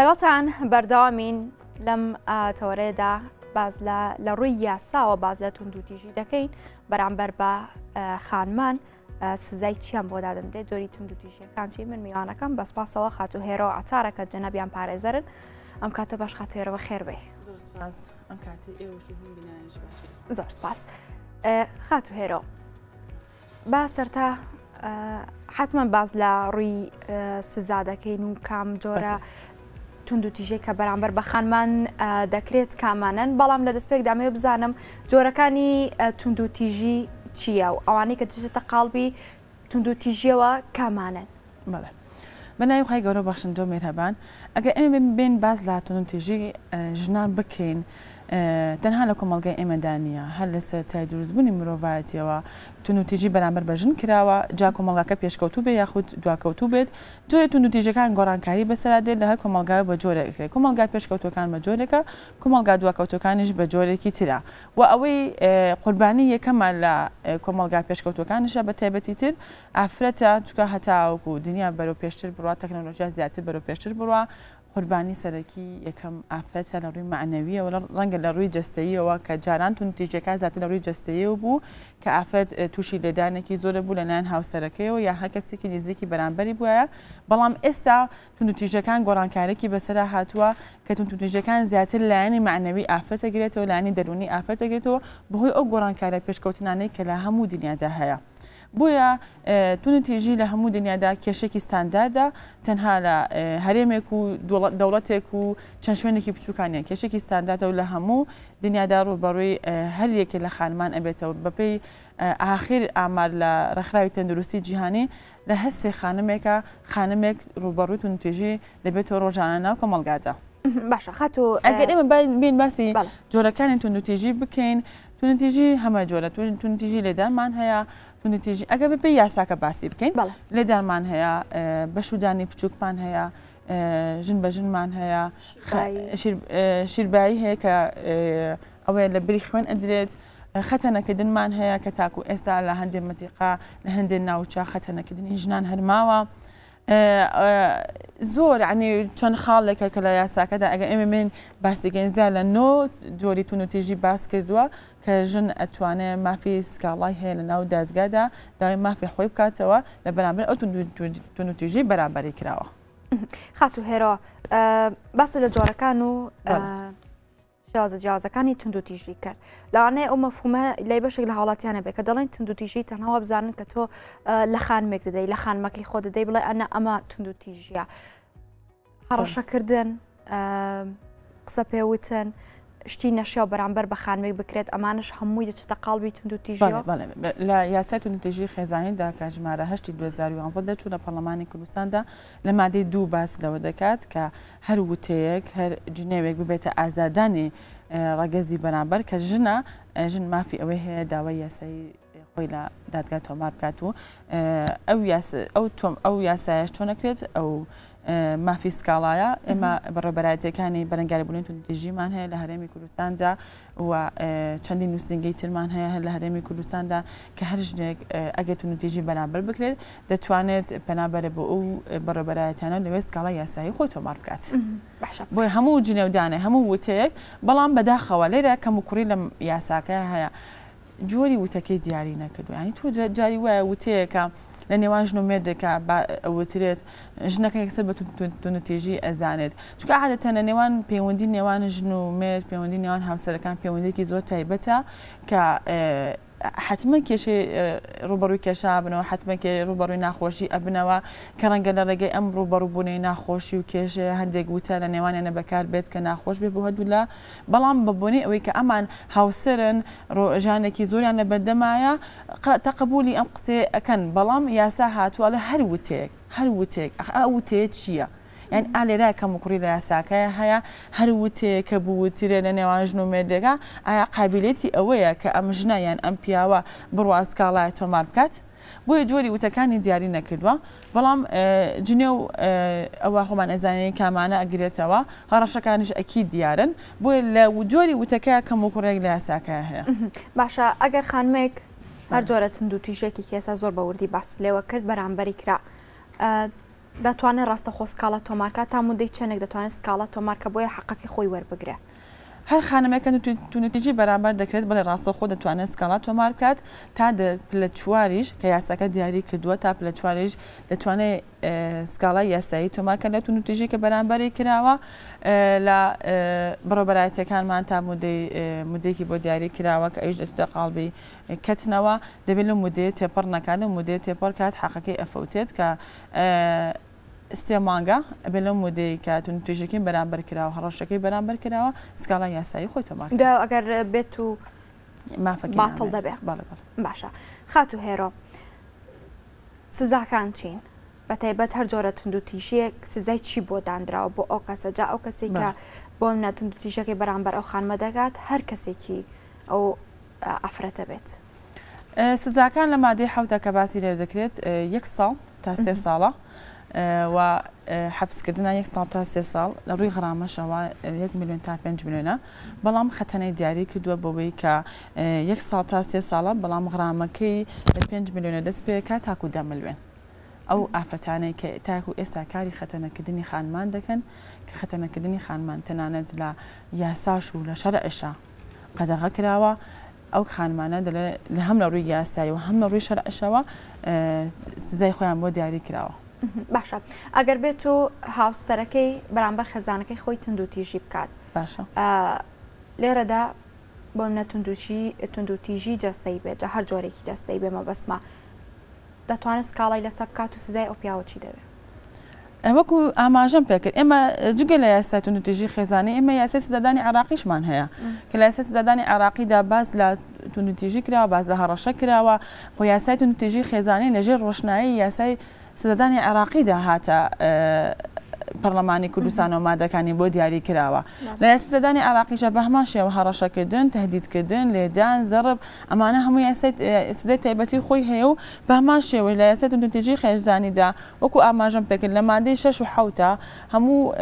لەگەڵتان بەرداوامین لەم تەوارەیەدا باز لە ڕووی یاساوە باز لە تونندوتیژی دەکەین بەرامبەر بە خانمان سزای چیان بۆ دادەمرێت جۆری تونندوتیژیەکان چی من میوانەکەم بەسپاسەوە خاتو هێرەوە ئاچارەکە جەنەبیان پارێزەرن ئەم کاتە باش خاتێرەوە خێربێ زۆر سپاس خاتو هێرۆ با سەرتا حتمما باز لە ڕووی سزا دەکەین و کام جۆرە چند و تیژێک کە بەرامبەر بە خانمان دەکرێت کامانن بەڵام لە دەستپێک دامەوێ بزانم جۆرەکانی چند و تیژی چییە و ئەوانەی کە دژێتە قالبی تند و تیژیەوە کامانن بڵێ بەناوی خی گەورە باشن دۆ مێرەبان ئەگە ئەمە بێن باز لاتونم تێژی ژنان بکەین تەنها لە کۆمەلگای ئێمەدانە هەر لەسەر تای دروستبوونی مرۆڤایەتیەوە تونوتیژی بەرامبەر بەژن کراوە جا کۆمەڵگاکە پێشکەوتوو بێ یاخود دواکەوتوو بێت جۆی تونوتیژەکان گۆڕانکاری بەسەرا دێت لە هەر کۆمەلگای بە جۆرێکێ کۆمەلگای پێشکەوتەکان بە جۆرێکە کۆمەلگا دواکەوتەکانیش بە جۆرێکی ترا و ئەوەی قوربانی یەکەمان لە کۆمەلگا پێشکەوتەکانشە بە تایبەتی تر ئافرەتە چکە هەتاوەکو دنیا بەرەو پێشتر بڕات تەکنۆلۆژیا زیاتر بەرەو پێشتر بڕە قوربانی سەرەکی یەکەم ئافرەتە لە ڕووی معنەویەوە ڕەنگە لە ڕووی جستەیەوە کە جاران تون تیژەکە زیاتر لە ڕووی جستەیەوە بوو کە ئافرەت تووشی لێدانێکی زۆرە بوو لە نان هاوسەرەکەیەوە یا هە کەسێکی نزیکی بەرامبەری بووە بەڵام ئێستا تونوتیژەکان گۆڕانکارێکی بەسرە هاتووە کە تونتونتیژەکان زیاتر لایانی معنەوی ئافرەتەگرێتەوە لانی دەرونی ئافرەتەگرێتەوە بەهۆی ئەو گۆڕانکارە پێشکەوتنانەی کە لە هەموو دنیادا هەیە. بۆیە تونتیژی لە هەموو دنیادا کێشێکی ستانداردا تەنها لە هەرێمێک و دەوڵەتێک و چەند شوێنێکی بچووکانیان کێشێکی ستانداردە و لە هەموو دنیادا ڕووبەڕووی هەر یەکێ لە خانمان ئەبێتەوە بەپی ئاخیر ئامار لە ڕخراوی تەندروستی جیهانی لە هەستێ خانمێکە خانمێک ڕوبەڕووی تونتێژی دەبێتەوە ڕۆژانە ناو کۆمەلگاتە. باشە خات و ئەگەر ئێمە بین باسی جۆرەکانی تونوتێژی بکەین تو نتیژی هەمە جۆرە تو نتیژی لێدانمان هەیە تو نتیژی ئەگە بپی یاساکە باسی بکەین لێدانمان هەیە بەشودانی بچووکمان هەیە ژن بە ژنمان هەیە شیربایی هەیە کە ئەوەیە لە بری خوێن ئەدرێت خەتەنەکردنمان هەیە کە تاکو ئێستا لە هەندێک مەتیقا لە هەندێک ناوچە خەتەنەکردنی ژنان هەرماوە. زۆر عنی چەند خاڵێکە کە لە یاساکەدا ئەگە ئێمە من باسیگەنجیا لە نۆ جۆری تونوتیژی باس کردووە کە ژن ئەتوانێت مافی سکاڵای هەیە لە ناو دادگادا داوای مافی خۆی بکاتەوە لە بەرامبەر ئەو تونوتیژی بەرامبەری کراوە. خاتو هێرا باسی لە جۆرەکان و شازە جیازەکانی تند و تیژری کرد لاانێ ئەو مەفهومە لای بەشێک لە حڵاتیانە بێ کە دەڵێن تند و تیژی تەنها بزانن کە تۆ لە خانمێک دەدەی لە خانمەکی خۆ دەدەی بڵێ ئەنە ئەمە تند و تیژیە هەڕەشەکردن قسە پێوتن شتی نەشیا بەرامبەر بە خانمێک بکرێت ئەمانش هەمووی دەچێتە قالبی تونند و تیژی لە یاسای و تێژی خێزانیدا کاتژمارە هەشتی 2011 دەچوو لە پەرلەمانی کوردستاندا لە مادەی دوو باس لەوە دەکات کە هەر وتەیەک هەر جنێوێک ببێتە ئازاردانی ڕگەزی بەرامبەر کە ژنە ژن مافی ئەوەی هەیە داوای یاسایی خۆی لە دادگات تۆمار بکات و ئەو ئەو تۆم ئەو یاسایش چۆنەکرێت ئەو مافی سکاڵایە ئێمە بەڕێبەرایەتەکانی بەرەنگاریبوونی توندژیمان هەیە لە هەرێمی کوردستاندا و چەندی نووسنگی ترمان هەیە هەر لە هەرێمی کوردستاندا کە هەر ژنێک ئەگە توندژی بەنابەر بکرێت دەتوانێت پەنابەرە بۆ ئەو بەڕێبەرایەتانە لەوێ سکاڵای یاسایی خۆی تۆمار بکات بۆی هەموو جنێودانە هەموو وتەیەک بەڵام بەداخەوە لێرە کەم وکوڕی لە یاساکە هەیە جۆری وتەکەی دیاری نەکردو ینی تۆ جاری وایە وتەیەەکە لە نێوان ژن و مێردێکا ئەوترێت ژنەکە یەکسەر بە تونتێژی ئەزانێت چکە عادەتەن لە نێوان پەیوەندی نێوان ژن و مێرد پەیوەندی نێوان هاوسەرەکان پەیوەندێکی زۆر تایبەتە کە حتممە کێشێ ڕوبەروی کێشا بنەوە حتممە کێ ڕوبەروی ناخۆشی ئەبنەوە کە ڕەنگە لە ڕێگەی ئەم ڕوبەروبوونەی ناخۆشی و کێشێ هەندێک وتە لە نێوانێنە بەکار بێت کە ناخۆش بێ بۆ هەدو لە بەڵام ببوونی ئەوەی کە ئەمان هاوسرن ڕۆژانێکی زۆریان لە بەردەمایە تەقبولی ئەم قسێ ئەەکەن بەڵام یاسا هاتووە لە هەر وتێک هەر وتێک ئەوتێ چییە؟ یان ئالێرا کەم کوڕی لە یاساکەیە هەیە هەروتێ کە بووتیرە لە نێوان ژن و مێردێکا ئایا قابلێتی ئەوەیە کە ئەم ژنایان ئەم پیاوە بڕوازکاڵای تۆمار بکات بۆیە جۆری وتەکانی دیاری نەکردووە بەڵام جنێ و ئەوە خۆمان ئەزانانی کامانە ئەگرێتەوە هەڕەشەکانش ئەکی دیارن بۆیە لە وجۆری وتەکە کەم و کوڕێک لە یاساکە هەیە باشە ئەگەر خانمێک هەر جۆرە تند و تویژێکی کێسا زۆر بەوردی باس لێوە کرد بەرامبەری کرا دەتوانێت ڕاستە خۆ سکاڵە تۆمارکە تا مودەی چەنێک دەتوانێت سکاڵە تۆمارکە بۆیە حقەکە خۆی وەربگرێ هەر خانمەکە تونەتیجی بەرامبەر دەکرێت بڵێ ڕاستە خۆ دەتوانێت سکڵات تۆمار بکات تا لە چواریش کە یاساەکە دیاری کردووە تا لە چواریش دەتوانێت سکاڵای یاسایی تۆمارکە لە تونوتیژی کە بەرامبەری کراوە لە بڕۆبەرایەتەکانمان تا مودێکی بۆ دیاری کراوە کە ئەیش دەتوتە قالڵبی کەتنەوە دەبێت لە مودێت تێپەڕ نەکات و مودێت تێپەڕ کات حەقەکەی ئەفەوتێت کە که سێ مانگە بە لەم مدەیکات و توژەکەی بەرامبەر کراوە هەڕەشەکەی بەرامبەر کراوە سکاڵا یاسایی خۆی تۆماک ئەگەر بێت و مافەڵ دەبێ باشە بله. و هێرۆ سزاکان چین بە بته هەر هر جورا و تیشەیەک سزای چی بۆ دانراوە بۆ ئەو کەسەجا ئەو کەسێک کە بۆ منە تونند و تیشەکەی بر آخان مدعات هر کسی کی او عفرت بید اه، سزاکان لە مادەی حوتە کە باسی لێ دەکرێت اه، یەک ساڵ تا سێ ساڵە. و حەبسکردنا یەک ساڵ تا سێ ساڵ لە ڕووی غرامەشەوە یەک میلیۆن تا 5 میلیۆنە بەڵام خەتەنەی دیاری کردووە بەوەی کە یەک ساڵ تا سێ ساڵە بەڵام غرامەکەی لە 5 میلیۆنە دەست پێکە تاکو دە میلیۆن ئەو ئافرەتانەی کە تاکو ئێستا کاری خەتەنەکردنی خانمان دەکەن کە خەتەنەکردنی خانمان تەنانەت لە یاساش و لە شەرە ئەشا قەدەغە کراوە ئەو خانمانە لە هەم لە ڕووی یاسایی و هەم لە ڕووی شەرە ئەشەوە سزای خۆیان بۆ دیاری کراوە باشە ئەگەر بێت تۆ هاوسەرەکەی بەرامبەر خەزانەکەی خۆی تندوتیژی بکات باشە لێرەدا بۆ نەتونندوشی تونندوتیژی جەستەی بێت هەر جۆرێکی جەستەی بێمە بەسمە دەتوانێت سکاڵای لەسەر بکات و سزای ئۆپیاوە چی دەوێت وەکو ئاماژم پێکرد ئێمە جگە لە یاسای تونندتیژی خێزانانی ئێمە یاسەس دەدانی عراقیشمان هەیە کە لە یاسەس دەدانی عراقیدا باز لە تونندتیژی کراوە باز لە هەڕەشە کراوە بۆ یاسای تونندتیژی خێزانانی لەژێر ڕۆشنایی یاسای عراقي ده ده هاتا برلماني آه، كردستان وما سەدانی عێراقی داهاتە كراوا لا و عراقي شبه ما کراوە وهرشة كدن تهديد كدن هەمان زرب أما أنا هم ياسيت ئەمانە هەموو سزای هيو بهما هەیە ولا ياسيت هەمان تجي خير زاني ده وكو أما جم پێکرد لما مادەی شش و حوتە هەموو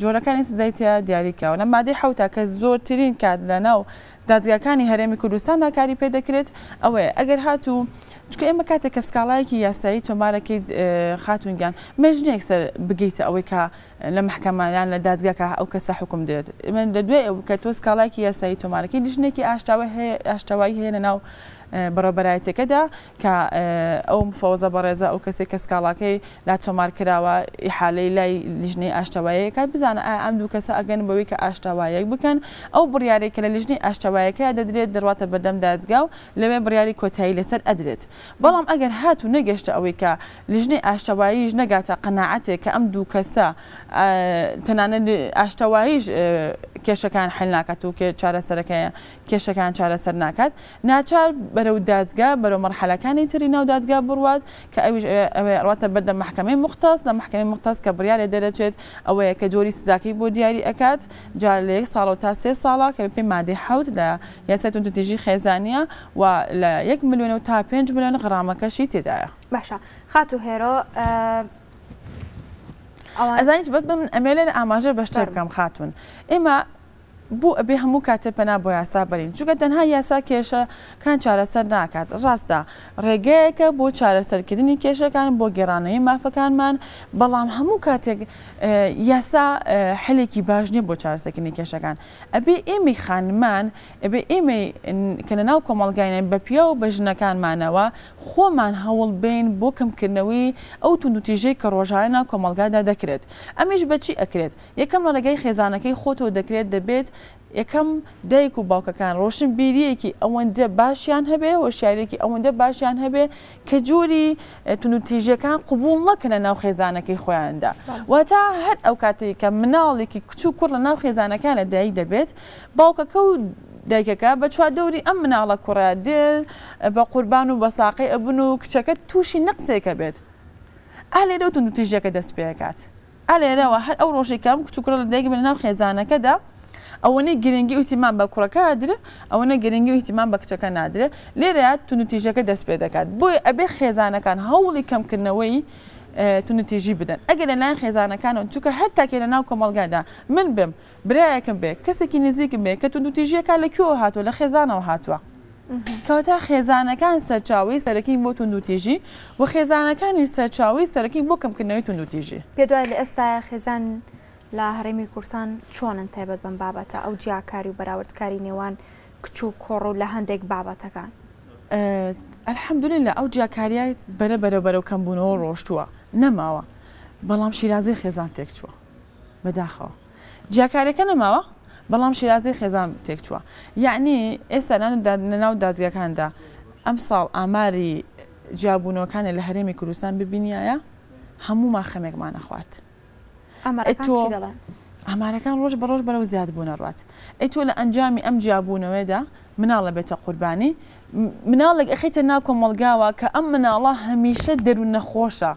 جۆرەکانی سزای تیا دیاریکەوە لە مادەی حوتە کە زۆرترین کات لە ناو دادگاکانی هەرێمی کوردستاندا کاری پێ دەکرێت ئەوەیە ئەگەر هاتوو چکە ئێمە کاتێک کە سکاڵایەکی یاسایی تۆمارەکەی خاتونگیان مێژنێک سەر بگەیتە ئەوەی کا لە محکەمانیان لە دادگاکە ئەو کەسە حکم درێت من لە دوێ کە تۆ سکاڵایکی یاسایی تۆمارەکەی دژنێکی ئاشتاوە هەیە ئاشتاوایی هەیە لە ناو بەڕۆبەرایەتەکەدا کە ئەو فەوزە بەڕێزە ئەو کەسێک کە سکاڵاکەی لا تۆمار کراوە حالەی لای لیژنەی ئاشتەوایەکە بزانە ئایا ئەم دوو کەسە ئەگەن بەوەی کە ئاشتاوایەک بکەن ئەو بڕیارێککە لە لیژنی ئاشتەوایەکە دەدرێت دەڕاتە بەدەم دادگا و لەوێ بڕیاری کۆتایی لەسەر ئەدرێت بەڵام ئەگەر هاتو نەگەشتە ئەوەی کە لیژنی ئاشتەواییش نەگاتە قەنەعاتێک کە ئەم دوو کەسە تەنانەت ئاشتەواییش کێشەکان حل ناکات و کێ چارەسەرەکە کێشەکان چارەسەر ناکات ناچار بە برو دادگا برو مرحله کانی تری ناو دادگا بڕوات که ئەویش ڕاتە بەردە محکمه مختص لە محکمه مختص کە بریارێ دەرەچێت ئەوەیە کە جۆری سزاکەی بۆ دیاری ئەکات جار و تا سێ ساڵا کە پێی مادەی حوت لە یاسەتون تیجی خێزانیە و لە یەک ملیۆن و تا پنج ملیۆن غڕامەکەشی تێدایە باشە خات و هێرۆ ئەزانیت آه، بەت بم ئەمێ لێن ئاماژە بەشتر بکەم خاتون اما بوو ئەبێ هەموو کاتێ پەنا بۆ یاسا بەرین چگە تەنها یاسا کێشەکان چارەسەر ناکات ڕاستە ڕێگەیەکە بۆ چارەسەرکردنی کێشەکان بۆ گێڕانەوەی مافەکانمان بەڵام هەموو کاتێک یاسا حلێکی باش نییە بۆ چارەسەکردنی کێشەکان ئەبێ ئێمەی خانمان ئەبێ ئێمە کە لە ناو کۆمەلگایەن بە پیا و بە ژنەکانمانەوە خۆمان هەوڵ بین بۆ کەمکردنەوەی ئەو توندوتیژەی کە ڕۆژانە کۆمەلگادا دەکرێت ئەمیش بەچی ئەکرێت یەکەم ڕێگەی خێزانەکەی خۆتەوە دەکرێت دەبێت یەکەم دایک و باوکەکان ڕۆشن بیریەکی ئەوەندە باشیان هەبێ و شارێکی ئەوەندە باشیان هەبێ کە جووری تونوتیژەکان قوبول نەکەنە ناو خێزانەکەی خۆیاندا واتە هەر ئەو کاتێک کە مناڵێکی کچ و کوڕ لە ناو خێزانەکان لە دایک دەبێت باوکەکە و دایکەکە بە چوادەوری ئەم مناڵە کوڕە دل بە قوربان و بە ساقی ئەبن و کچەکە تووشی نەقسێکە بێت ئالێرە و تونوتیژەکە دەست پێکات. ئالێرەوە هەر ئەو ڕۆژێکم کچکرە لە دەیک بنەناو خێزانەکەدا ئەوەنەی گرنگی وتیمان بە کوڕەکە ئادرە ئەوەنە گرنگی وتیمان بە کچەکە نادرێ لێرە تونوتیژەکە دەست پێ دەکات بۆی ئەبێ خێزانەکان هەوڵی کەمکردنەوەی تونتیژی بدەن ئەگەر لە لایەن خێزانەکانەوە چووکە هەر تاکێ لە ناو کۆمەلگادا من بم برایەکەم بێ کەسێکی نزیکم بێ کە تونتیژیەکە لە کوێوە هاتووە لە خێزانەوە هاتووە. کەوتا خێزانەکان سەرچاوی سەرەکی بۆ تونوتیژی و خێزانەکانی سەرچاوی سەرەکی بۆ کەمکردنەوەی تونوتیژی پێ دوای لە ئێستا خێزان لە هەرێمی کورسان چۆنن تایبەت بم بابەتە ئەو جیاکاری و بەراوردکاری نێوان کچ و کۆڕ و لە هەندێک بابەتەکان ئەلحەمدولین لە ئەو جیاکاریای بەرە بەرە بەرەو کەمبوونەوە ڕۆشتووە نەماوە بەڵام شیرازی خێزان تێک چووە بەداخەوە جیاکارەکە نەماوە بەڵام شیرازی خێزان تێک چووە یعنی ئێستا ناو دازیەکاندا ئەم ساڵ ئاماری جیابوونەوەکانی لە هەرێمی کوردستان ببینایە هەموو ما خەمێکمانە خوارد. تۆ ئەمارەکان ڕۆژ بە ڕۆژ بەرەو زیاد بوونە ڕات ئەی تۆ لە ئەنجامی ئەم جیاببوونەوەیدا مناڵە بێتە قوربانی مناڵێک ئەخیتە ناو کۆمەلگاوە کە ئەم مناڵە هەمیشە دەرو نەخۆشە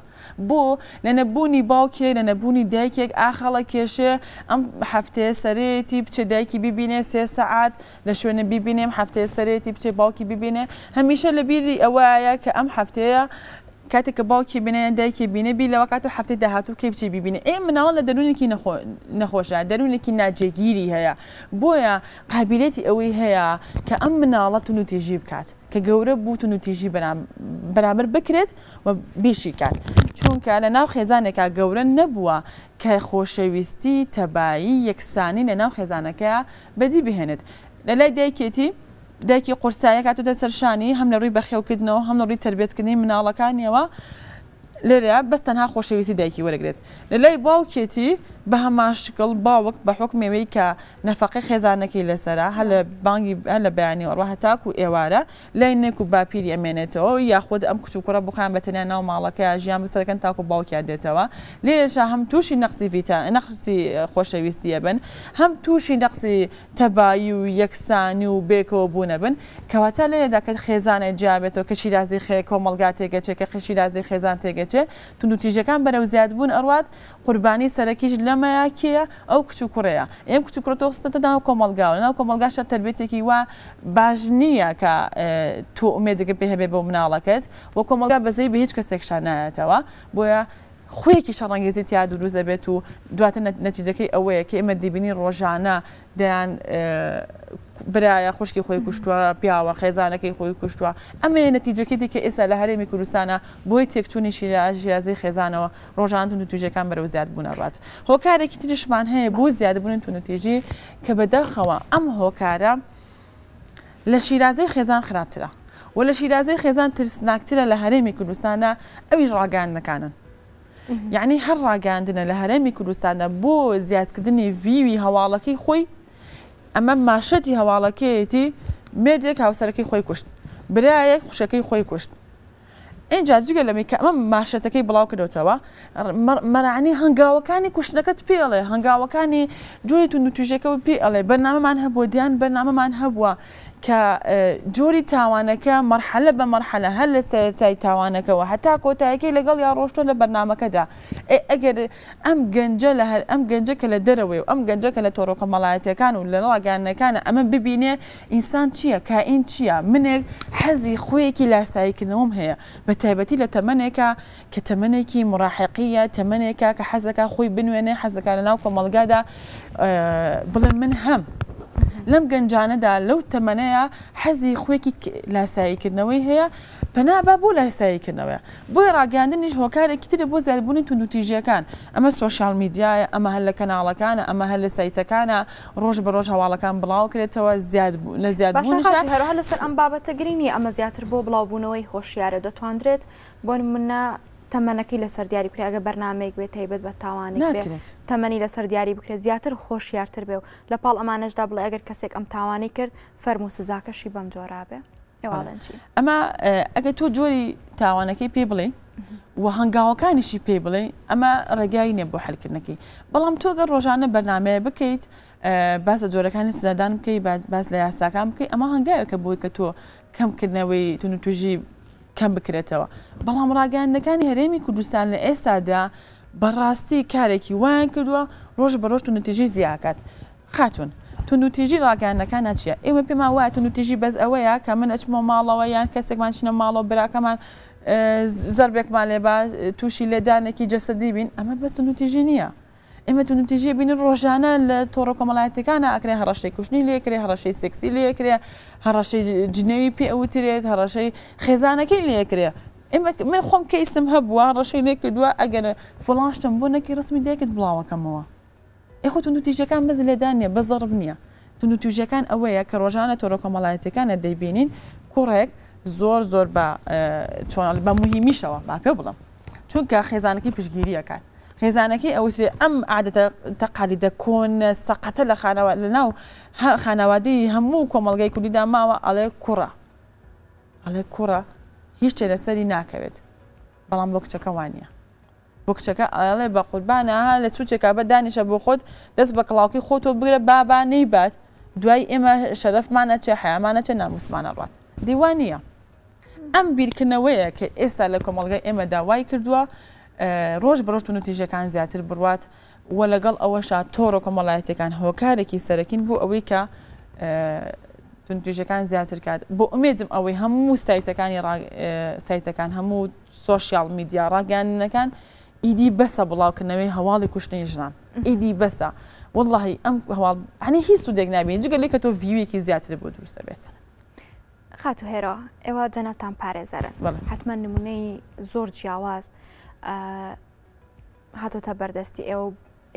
بۆ لە نەبوونی باوکێ لە نەبوونی دایکێک ئاخەڵە کێشێ ئەم هەفتەیە سەرێتی بچێ دایکی ببینێ سێ سەعات لە شوێنە ببینێم هەفتەیە سەرێتی بچێ باوکی ببینێ هەمیشە لە بیری ئەوەیە کە ئەم هەفتەیە کاتێک کە باوکی بنێ دایکی بینە بی لەوە کات و هەفتی داهاتوو کە بچی ببینە ئێ مناوە لە دەرونێکی نەخۆشە دەرونێکی ناجێگیری هەیە بۆیە قابلێتی ئەوەی هەیە کە ئەم مناڵەت و نوتیژی بکات کە گەورە بوو و نوتیژی بەرامبەر بکرێت و بیشی کات چونکە لە ناو خێزانێکە گەورە نەبووە کە خۆشەویستی تەبایی یەکسانی لە ناو خێزانەکەە بەدی بهێنێت لە لای دایکێتی دایکی قورسایە کاتۆ دەسەرشانی هەم لە ڕووی بەخێوکردنەوە هەم لە ڕووی تربێتکردنی مناڵەکانیەوە لێرە بەستەنها خۆشەویستی دایکی وەرەگرێت لە لای باوکێتی بە هەماشکل باوەک بە حکم مێوەی کە نەفقی خێزانەکەی لەسرە هە لە بانگی لە بەیانی ئەڕە هەتاکو ئێوارە لای نێک و باپیری ئەمێنێتەوە یاخود ئەم کچوکڕە بخان بەتەنیا ناو ماڵەکە ژیان بسەرەکەن تاکو باوکیا دێتەوە لێرەشە هەم تووشی نەخسی ڤیتا نەخسی خۆشەویستیە بن هەم تووشی نەخسی تەبایی و یەکسانی و بێکەوە بوونە بن کەواتە لێدا کە خێزانە جیابێتەوە کە شیرازی خێ کۆمەلگا تێگەچێت کە خەشیرازی خێزان تێگەچێت تونوتیژەکان بەرەو زیاد بوون ئەڕات قوربانی سەرەکیش لە ئەمەیە کێە ئەو کچ و کوڕەیە ئێم کچ و کوڕۆستە ناو کۆمەلگاوە ناو کۆمەلگاشە تربێتێکی وا باش نییە کە تۆ ئومێدەگە پێ هەبێ بۆ مناڵەکەت بۆ کۆمەلگا بەزەی بە هیچ کەسێکشانایەتەوە بۆیە خوێکی شەڕەنگێزی تیا دروزە بێت و دواتە نەتیجەکەی ئەوەیە کە ئێمە دیبینی ڕۆژانە دەیان برایە خوشکی خۆی کوشتووە پیاوە خێزانەکەی خۆی کوشتووە ئەمێ نەتیجەکە دیکە ئێستا لە هەرێمی کوردستانە بۆی تێکچوونی شیرازی خێزانەوە ڕۆژانتون و توژەکان بەرەو زیاد بوونەڕات هۆکارێکی تریشمان هەیە بۆ زیادبوونن تونتیژی کە بەدەخەوە ئەم هۆکارە لە شیرازەی خێزان خراپترە و لە شیرازەی خێزان ترسناکترە لە هەرێمی کوردستانە ئەویش ڕاگان نەکانن یعنی هەر ڕاگەاندنە لە هەرمی کوردستانە بۆ زیادکردنی ویوی هەواڵەکەی خۆی ئەمە ماشەتی هەواڵەکەیەتی مێردێک هاوسەرەکەی خۆی کوشت برایەک خوشەکەی خۆی کوشت اینجا جگە لەمی کە ئەمە ماشەتەکەی بڵاو کردوتەوە مەرانی هەنگاوەکانی کوشتەکەت پێڵێ هەنگاوەکانی جوی تون و توژەکە و پێ ئەڵێ بەنامەمان هەبوو دیان بەنامەمان هەبووە کە جۆری تاوانەکە مەرحەلە بە مەرحەلە هەر لە سەرەتای تاوانەکەەوە هەتا کۆتایەکەی لەگەڵ یا ڕۆشتۆ لە بەرنمەکەدا ئەگەر ئەم گەنجە لە هەر ئەم گەنجە کە لە دەرەوەی و ئەم گەنجە کە لە تۆڕۆکە مەڵایەتەکان و لە ڕاگەانەکانە ئەمە ببینێ ئینسان چییە کائین چییە منێک حەزی خۆیەکی لاساییکردنەوەم هەیە بە تایبەتی لە تەمەنێکە کە تەمەێکی مڕاحقیە تەمەێکە کە حەزەکە خۆی بنوێنێ حەزەکە لە ناو کۆمەلگادا بڵێ من هەم لەم گەنجانەدا لەو تەمەنەیە حەزی خوێکی لاساییکردنەوەی هەیە پەنابا بۆ لاساییکردنەوە بۆی ڕاگەاندنیش هۆکارێکی ترە بۆ زیادبوونی تونوتیژیەکان ئەمە سوۆشال میدیایە ئەمە هەر لە کەناڵەکانە ئەمە هەر لە سایتەکانە ڕۆژ بە ڕۆژ هەواڵەکان بڵاوکرێتەوە زیاد لە زیادبوون هەروها لەسەر ئەم بابەتە گرینی ئەمە زیاتر بۆ بڵاوبوونەوەی هۆشیارە دەتواندرێت بۆن منە تەمەەکەی لە سەر دیاری بکرێ ئەگە بەرنمەیەک بێت تایبەت بە تاوانی تەمەنی لە سەر دیاری بکرێت زیاتر خۆشیارتر بێ و لە پاڵ ئەمانەشدا بڵێ ئەگەر کەسێک ئەم تاوانی کرد فەرمو سزاکەشی بەم جۆرابێ ئێواڵەنجی ئەمە ئەگە تۆ جۆری تاوانەکەی پێ بڵێ و هەنگاوەکانیشی پێ بڵێ ئەمە ڕێگایی نیە بۆ حلکردنەکەی بەڵام تۆگە ڕۆژانە بەرنمەیە بکەیت باسە جۆرەکانی سزادان بکەی باس لە یاساکان بکەی ئەمە هەنگایەکە بۆی کە تۆ کەمکردنەوەی تون توژی کەم بکرێتەوە بەڵام ڕاگەاندەکانی هەرێمی کوردستان لە ئێستادا بەڕاستی کارێکی وایان کردووە ڕۆژ بە ڕۆژ تونتیژی زیاکات خاتون تونوتیژی ڕاگەاندەکانە چیە؟ ئێوە پێما وایە تونوتیژی بەس ئەوەیە کە من ئەچمە ماڵەوە یان کەسێکمان چینە ماڵەوە براکەمان زربێکمان لێ با تووشی لێدانێکی جەسەدی بین ئەمە بەست تونوتیژی نییە. ئێمە تو نتیژە بینی ڕۆژانە لە تۆڕ کۆمەڵایەتەکانە ئەکرێ هەڕەشەی کوشتنی لێکرێ هەڕەشەی سکسی لێکرێ هەڕەشەی جنەوی پێ ئەوترێت هەڕەشەی خێزانەکەی لێکرێ ئێمە من خۆم کەیسم هەبووە ڕەشەی لێکردووە ئەگەر فڵانشتم بۆ نەکی ڕسمی دێکت بڵاوەکەمەوە ئێخۆ تو نتیژەکان بەز لێدانێ بەزڕب نییە تو نتیژەکان ئەوەیە کە ڕۆژانە تۆڕۆ کۆمەڵایەتەکانە دەیبینین کوڕێک زۆر زۆر بە چۆن بە مهمیشەوە با پێ بڵم چونکە خێزانەکەی پشگیری ئەکات خێزانەکەی ئەوش ئەم عادەتە تەقالیدە کۆن سەقەتە لە خانەوە لە ناو خانەوادەی هەموو کۆمەلگای کولیدا ماوە ئەڵێ کوڕە ئەڵێ کوڕە هیچ شتێ لەسەری ناکەوێت بەڵام بۆ کچەکەوانە بۆ کچەکە ئەڵێ بە قوربانەها لە سوچێکا بە دانیشە بۆ خۆت دەست بە کڵاوکی خۆتۆ بگرە بابا نەیبات دوای ئێمە شەرفمانە چێ حیامانە چێ ناموسمانە ڕات دیوانە ئەم بیرکردنەوەیە کە ئێستا لە کۆمەلگای ئێمە داوای کردووە ڕۆژ بڕۆشت و نتیژەکان زیاتر بڕات و لەگەڵ ئەوەشا تۆڕۆ کۆمەڵایەتەکان هۆکارێکی سەرەکین بوو ئەوەی کە تونتوێژەکان زیاتر کات بۆ ئومێدم ئەوەی هەموو سایتەکانی سایتەکان هەموو سوۆسیال میدیا ڕاگەانەکان ئیدی بەسە بڵاوکردنەوەی هەواڵی کوشتنی ژنان ئیدی بەسە واللهی ئەم هەواڵ هەنی هیچ سوودێک نابین جگە لێکە تۆ ڤویەکی زیاتر بۆ دروستە بێت. خاتو هێرا ئێوە جەنەتان پارێزەرن حتمما نمونەی زۆر جیاواز هاتۆتە بەردەستی ئێوە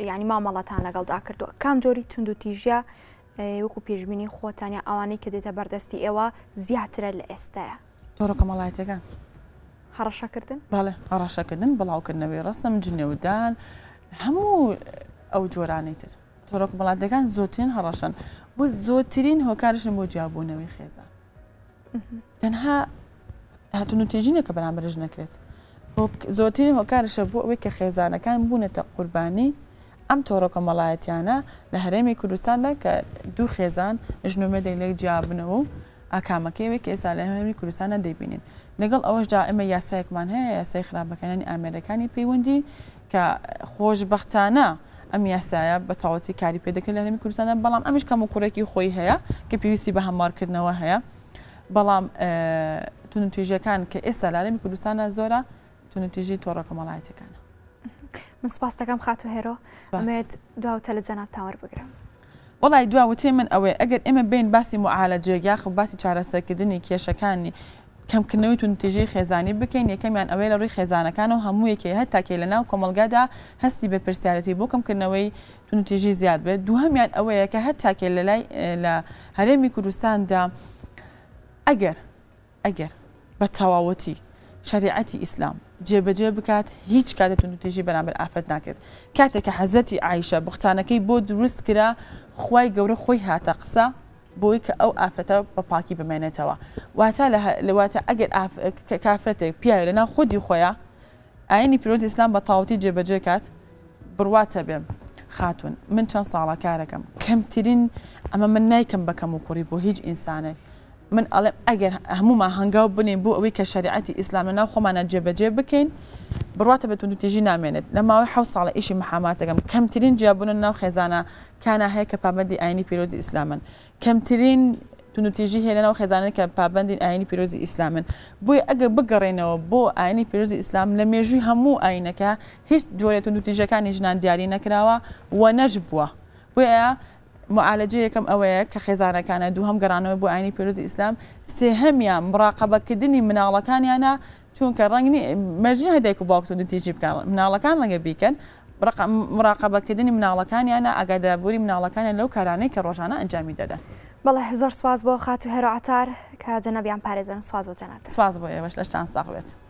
ینی مامەڵەتان لەگەڵدا کردووە کام جۆری تونند و تیژە وەکو پێشببینی خۆتانیا ئەوانەی کە دێتە بەردەستی ئێوە زیاترە لە ئێستاە تۆڕۆکەمەڵایەتەکان هەڕەشەکردن باڵێ هەڕاشەکردن بڵاوکردنەوەی ڕسم جنێودان هەموو ئەو جۆرانەی تر تۆڕۆک بڵاتەکان زۆترین هەڕەشن بۆ زۆترین هۆکارشن بۆ جیاببوونەوەی خێزان تەنها هاتون و تێژینە کە بەرامبرژ نەکرێت زۆرترین هۆکارشە بۆ ئەوەی کە خێزانەکان بوونەتە قوربانی ئەم تۆڕۆ کۆمەڵایەتیانە لە هەرێمی کوردستاندا کە دوو خێزان ژنومەدەی لەک جیابنەوە و ئاکامەکەیەوەی کە ئێستا لە هەرێمی کوردستانە دەیبینین لەگەڵ ئەوەشدا ئەمە یاسایەکمان هەیە یاسای خراپەکانانی ئامێرەکانی پەیوەندی کە خۆشببختانە. ئەم یاسایە بە تاوەتی کاری پێدەکە لە هەرمی کوردستانە بەڵام ئەمیش کەم و کوڕێکی خۆی هەیە کە پێویستی بە هەموارکردنەوە هەیە بەڵام تون توێژەکان کە ئێستا لە هەرمی کوردستانە زۆرە تو نتیجه تو را کمالایت من سپاس كم خاتو هێرۆ ئەمێت دواوتە لە جەناب تاوەەر بگرم. وڵی دواوتێ من ئەوێ ئەگەر ئێمە بین باسی معالە جێگاخ و باسی چارەسەکردنی کێشەکانی کەمکردنەوەی تونتیژی خێزانی بکەین یەکەمیان ئەوەی لە ڕووی خێزانەکان و هەموویەکی هەتاکەی لە ناو کۆمەلگادا هەستی بە پرسیارەتی بۆ کەمکردنەوەی تونتیژی زیاد بێت دوهمیان ئەوەیە کە هەر تاکێ لە لای لە هەرێمی کوردستاندا دا ئەگەر بە تەواوەتی شریعەتی إسلام جێبەجێ بکات هیچ کاتتون توێژی بەرامبەر ئافرەت ناکرێت کاتێک کە حەزەتی ئایشە بختانەکەی بۆ دروست کرا خی گەورە خۆی هاتە قسە بۆی کە ئەو ئافرەتە بە پاکی بمێنێتەوە واتە لەواتە ئەگەر کافرەتێک پیاوی لەناو خودی خۆیان ئاینی پیرۆز ئیسلام بە تاوتی جێبەجێ کات بڕواتە بێم خاتون من چەند ساڵە کارەکەم کەمترین ئەمە من نیکەم بەکەم و کوڕی بۆ هیچ ئینسانێک من ئەڵێم ئەگەر هەموما هەنگاو بنین بۆ ئەوەی کە شریعەتی ئیسلام لە ناو خۆمانە جێبەجێ بکەین بڕاتە بە توندتیژی نامێنێت لە ماوەی حو ساڵە ئیشی محاماتەکەم کەمترین جیاببوون ناو خێزانە کانە هەیە کە پابندی ئاینی پیرۆزی ئیسلامن کەمترین توندتیژی هێنە ناو خێزانن کە پابندین ئاینی پیرۆزی ئیسلامن بۆی ئەگەر بگەڕێنەوە بۆ ئاینی پیرۆزی ئیسلام لە همو هەموو که هیچ جۆرێت توندتیژەکانی ژنان دیاری نەکراوە و نەژ بووە بۆیە معالجەیەکەم ئەوەیە کە خێزانەکانە دوو هەم گەرانەوە بۆ ئاینی پیرۆزی ئیسلام سێهەمیان مراقبەکردنی مناڵەکانیانە چونکە ڕنگنی مەژی هەدایک و باوکتون نتیجی بکە مناڵەکان ڕەنگە بیکەن مراقبەکردنی مناڵەکانیانە ئاگادابووری مناڵەکانیان لەو کارانەی کە ڕۆژانە ئەنجامی دەدەن. بەڵێ زۆر سواز بۆ خات و هەروعتار کە جەنەبیان پارێزن سواز بۆ جەنات سواز بۆ ئێوەش لە شان ساغوێت.